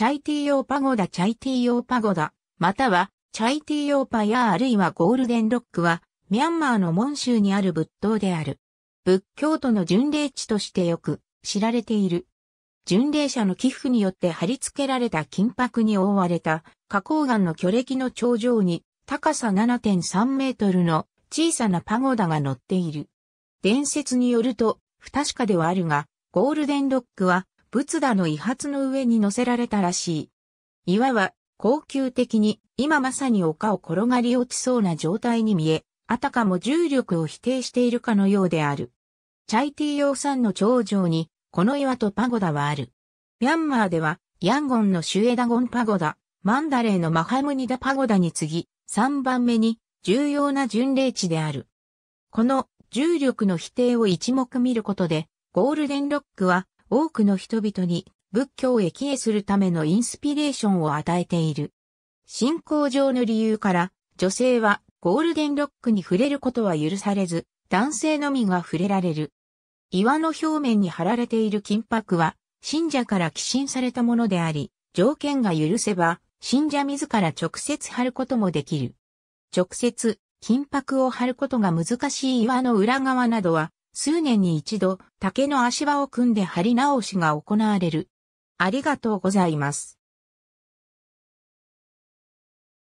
チャイティーヨーパゴダチャイティーヨーパゴダ、または、チャイティーヨーパヤあるいはゴールデンロックは、ミャンマーの門州にある仏塔である。仏教徒の巡礼地としてよく知られている。巡礼者の寄付によって貼り付けられた金箔に覆われた花崗岩の巨歴の頂上に高さ7.3メートルの小さなパゴダが乗っている。伝説によると不確かではあるが、ゴールデンロックは仏陀の遺髪の上に乗せられたらしい。岩は、高級的に、今まさに丘を転がり落ちそうな状態に見え、あたかも重力を否定しているかのようである。チャイティ用山の頂上に、この岩とパゴダはある。ミャンマーでは、ヤンゴンのシュエダゴンパゴダ、マンダレーのマハムニダパゴダに次ぎ、3番目に重要な巡礼地である。この重力の否定を一目見ることで、ゴールデンロックは多くの人々に仏教へ帰依するためのインスピレーションを与えている。信仰上の理由から、女性はゴールデンロックに触れることは許されず、男性のみが触れられる。岩の表面に貼られている金箔は、信者から寄進されたものであり、条件が許せば、信者自ら直接貼ることもできる。直接、金箔を貼ることが難しい岩の裏側などは、数年に一度、竹の足場を組んで張り直しが行われる。ありがとうございます。